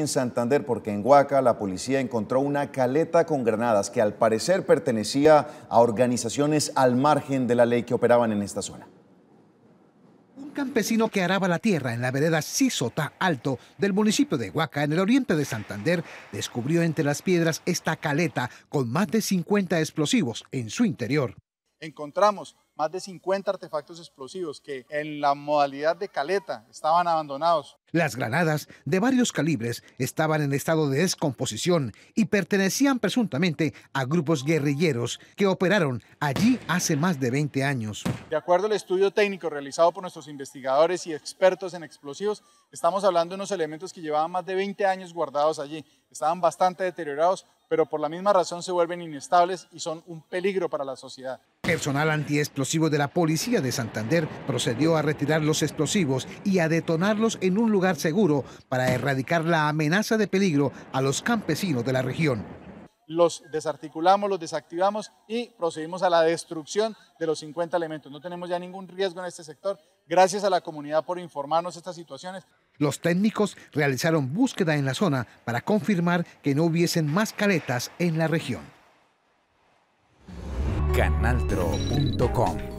en Santander porque en Huaca la policía encontró una caleta con granadas que al parecer pertenecía a organizaciones al margen de la ley que operaban en esta zona. Un campesino que araba la tierra en la vereda Sisota Alto del municipio de Huaca, en el oriente de Santander, descubrió entre las piedras esta caleta con más de 50 explosivos en su interior encontramos más de 50 artefactos explosivos que en la modalidad de caleta estaban abandonados. Las granadas de varios calibres estaban en estado de descomposición y pertenecían presuntamente a grupos guerrilleros que operaron allí hace más de 20 años. De acuerdo al estudio técnico realizado por nuestros investigadores y expertos en explosivos, estamos hablando de unos elementos que llevaban más de 20 años guardados allí, estaban bastante deteriorados pero por la misma razón se vuelven inestables y son un peligro para la sociedad. Personal antiexplosivo de la Policía de Santander procedió a retirar los explosivos y a detonarlos en un lugar seguro para erradicar la amenaza de peligro a los campesinos de la región. Los desarticulamos, los desactivamos y procedimos a la destrucción de los 50 elementos. No tenemos ya ningún riesgo en este sector. Gracias a la comunidad por informarnos estas situaciones. Los técnicos realizaron búsqueda en la zona para confirmar que no hubiesen más caletas en la región. Canaltro.com